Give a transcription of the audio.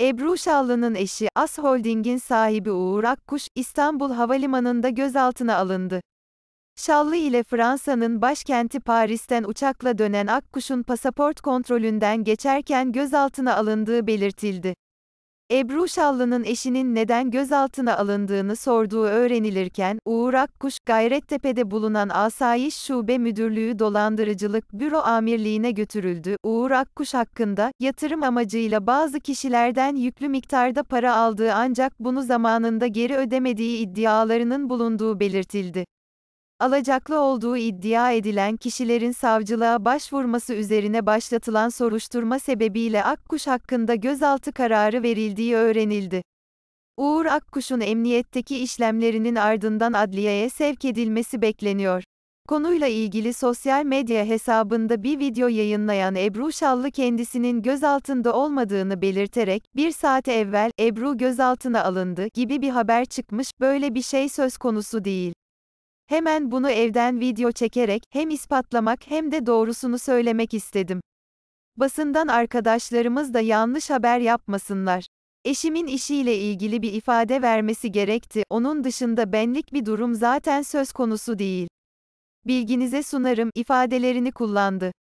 Ebru Şallı'nın eşi As Holding'in sahibi Uğur Akkuş, İstanbul Havalimanı'nda gözaltına alındı. Şallı ile Fransa'nın başkenti Paris'ten uçakla dönen Akkuş'un pasaport kontrolünden geçerken gözaltına alındığı belirtildi. Ebru Şallı'nın eşinin neden gözaltına alındığını sorduğu öğrenilirken, Uğur Akkuş, Gayrettepe'de bulunan Asayiş Şube Müdürlüğü Dolandırıcılık Büro Amirliğine götürüldü. Uğur Akkuş hakkında, yatırım amacıyla bazı kişilerden yüklü miktarda para aldığı ancak bunu zamanında geri ödemediği iddialarının bulunduğu belirtildi. Alacaklı olduğu iddia edilen kişilerin savcılığa başvurması üzerine başlatılan soruşturma sebebiyle Akkuş hakkında gözaltı kararı verildiği öğrenildi. Uğur Akkuş'un emniyetteki işlemlerinin ardından adliyeye sevk edilmesi bekleniyor. Konuyla ilgili sosyal medya hesabında bir video yayınlayan Ebru Şallı kendisinin gözaltında olmadığını belirterek, bir saat evvel, Ebru gözaltına alındı gibi bir haber çıkmış, böyle bir şey söz konusu değil. Hemen bunu evden video çekerek hem ispatlamak hem de doğrusunu söylemek istedim. Basından arkadaşlarımız da yanlış haber yapmasınlar. Eşimin işiyle ilgili bir ifade vermesi gerekti. Onun dışında benlik bir durum zaten söz konusu değil. Bilginize sunarım ifadelerini kullandı.